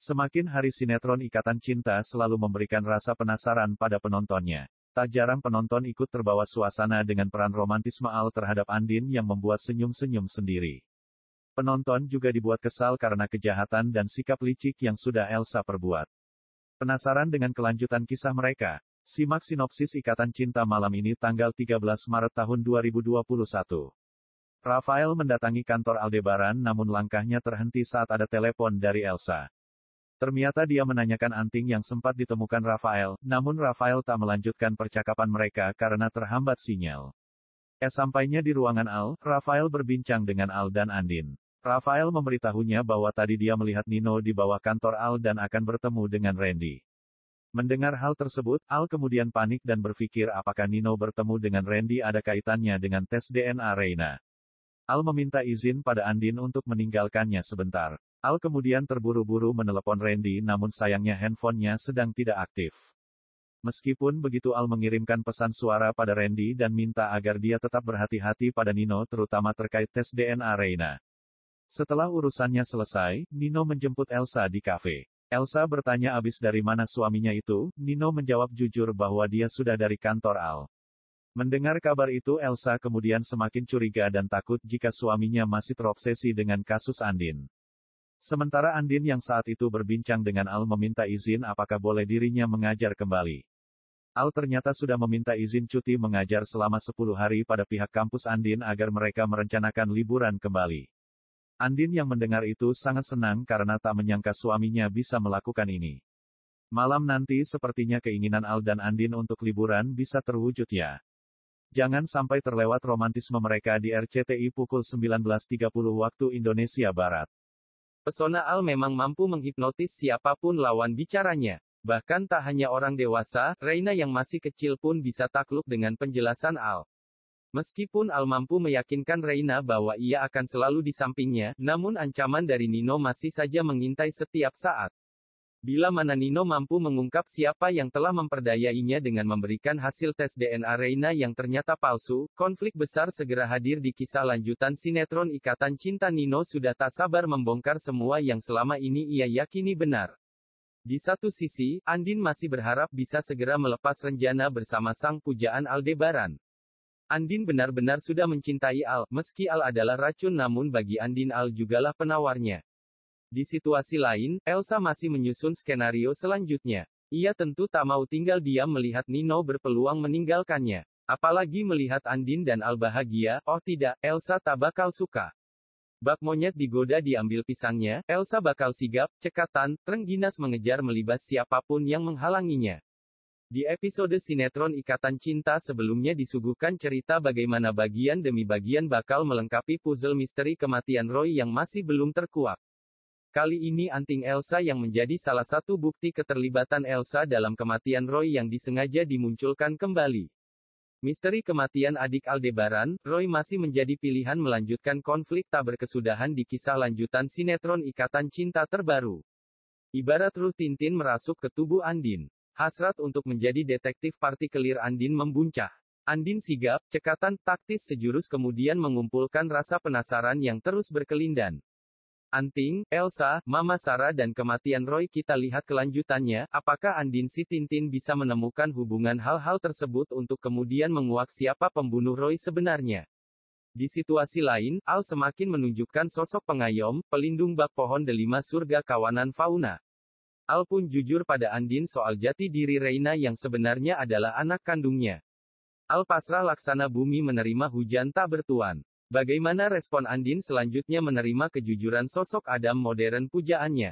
Semakin hari sinetron Ikatan Cinta selalu memberikan rasa penasaran pada penontonnya. Tak jarang penonton ikut terbawa suasana dengan peran romantis Maal terhadap Andin yang membuat senyum-senyum sendiri. Penonton juga dibuat kesal karena kejahatan dan sikap licik yang sudah Elsa perbuat. Penasaran dengan kelanjutan kisah mereka? Simak sinopsis Ikatan Cinta malam ini tanggal 13 Maret tahun 2021. Rafael mendatangi kantor Aldebaran namun langkahnya terhenti saat ada telepon dari Elsa. Ternyata dia menanyakan anting yang sempat ditemukan Rafael, namun Rafael tak melanjutkan percakapan mereka karena terhambat sinyal. Eh sampainya di ruangan Al, Rafael berbincang dengan Al dan Andin. Rafael memberitahunya bahwa tadi dia melihat Nino di bawah kantor Al dan akan bertemu dengan Randy. Mendengar hal tersebut, Al kemudian panik dan berpikir apakah Nino bertemu dengan Randy ada kaitannya dengan tes DNA Reina. Al meminta izin pada Andin untuk meninggalkannya sebentar. Al kemudian terburu-buru menelepon Randy namun sayangnya handphonenya sedang tidak aktif. Meskipun begitu Al mengirimkan pesan suara pada Randy dan minta agar dia tetap berhati-hati pada Nino terutama terkait tes DNA Reina. Setelah urusannya selesai, Nino menjemput Elsa di kafe. Elsa bertanya abis dari mana suaminya itu, Nino menjawab jujur bahwa dia sudah dari kantor Al. Mendengar kabar itu Elsa kemudian semakin curiga dan takut jika suaminya masih terobsesi dengan kasus Andin. Sementara Andin yang saat itu berbincang dengan Al meminta izin apakah boleh dirinya mengajar kembali. Al ternyata sudah meminta izin cuti mengajar selama 10 hari pada pihak kampus Andin agar mereka merencanakan liburan kembali. Andin yang mendengar itu sangat senang karena tak menyangka suaminya bisa melakukan ini. Malam nanti sepertinya keinginan Al dan Andin untuk liburan bisa terwujud ya. Jangan sampai terlewat romantisme mereka di RCTI pukul 19.30 waktu Indonesia Barat. Pesona Al memang mampu menghipnotis siapapun lawan bicaranya. Bahkan tak hanya orang dewasa, Reina yang masih kecil pun bisa takluk dengan penjelasan Al. Meskipun Al mampu meyakinkan Reina bahwa ia akan selalu di sampingnya, namun ancaman dari Nino masih saja mengintai setiap saat. Bila mana Nino mampu mengungkap siapa yang telah memperdayainya dengan memberikan hasil tes DNA Reina yang ternyata palsu, konflik besar segera hadir di kisah lanjutan sinetron Ikatan Cinta Nino sudah tak sabar membongkar semua yang selama ini ia yakini benar. Di satu sisi, Andin masih berharap bisa segera melepas Renjana bersama sang pujaan Aldebaran. Andin benar-benar sudah mencintai Al, meski Al adalah racun namun bagi Andin Al jugalah penawarnya. Di situasi lain, Elsa masih menyusun skenario selanjutnya. Ia tentu tak mau tinggal diam melihat Nino berpeluang meninggalkannya. Apalagi melihat Andin dan Albahagia. oh tidak, Elsa tak bakal suka. Bak monyet digoda diambil pisangnya, Elsa bakal sigap, cekatan, Trengginas mengejar melibas siapapun yang menghalanginya. Di episode sinetron Ikatan Cinta sebelumnya disuguhkan cerita bagaimana bagian demi bagian bakal melengkapi puzzle misteri kematian Roy yang masih belum terkuak. Kali ini anting Elsa yang menjadi salah satu bukti keterlibatan Elsa dalam kematian Roy yang disengaja dimunculkan kembali. Misteri kematian adik Aldebaran, Roy masih menjadi pilihan melanjutkan konflik tak berkesudahan di kisah lanjutan sinetron Ikatan Cinta terbaru. Ibarat ruh Tintin merasuk ke tubuh Andin. Hasrat untuk menjadi detektif partikelir Andin membuncah. Andin sigap, cekatan taktis sejurus kemudian mengumpulkan rasa penasaran yang terus berkelindan. Anting, Elsa, Mama Sarah dan kematian Roy kita lihat kelanjutannya, apakah Andin si Tintin bisa menemukan hubungan hal-hal tersebut untuk kemudian menguak siapa pembunuh Roy sebenarnya. Di situasi lain, Al semakin menunjukkan sosok pengayom, pelindung bak pohon delima surga kawanan fauna. Al pun jujur pada Andin soal jati diri Reina yang sebenarnya adalah anak kandungnya. Al pasrah laksana bumi menerima hujan tak bertuan. Bagaimana respon Andin selanjutnya menerima kejujuran sosok Adam modern pujaannya?